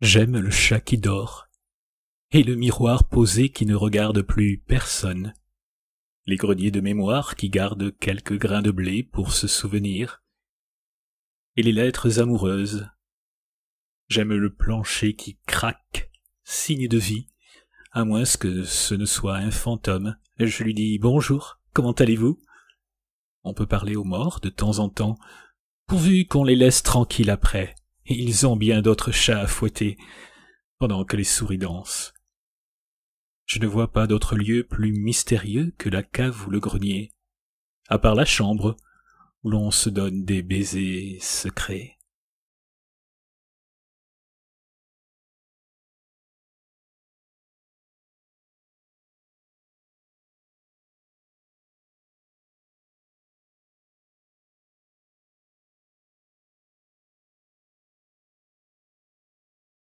J'aime le chat qui dort et le miroir posé qui ne regarde plus personne. Les greniers de mémoire qui gardent quelques grains de blé pour se souvenir et les lettres amoureuses. J'aime le plancher qui craque, signe de vie, à moins que ce ne soit un fantôme. Je lui dis bonjour, comment allez-vous? On peut parler aux morts de temps en temps, pourvu qu'on les laisse tranquilles après. Ils ont bien d'autres chats à fouetter pendant que les souris dansent. Je ne vois pas d'autre lieu plus mystérieux que la cave ou le grenier, à part la chambre, où l'on se donne des baisers secrets.